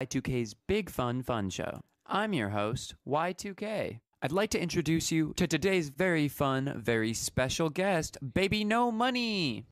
Y2K's Big Fun Fun Show. I'm your host, Y2K. I'd like to introduce you to today's very fun, very special guest, Baby No Money.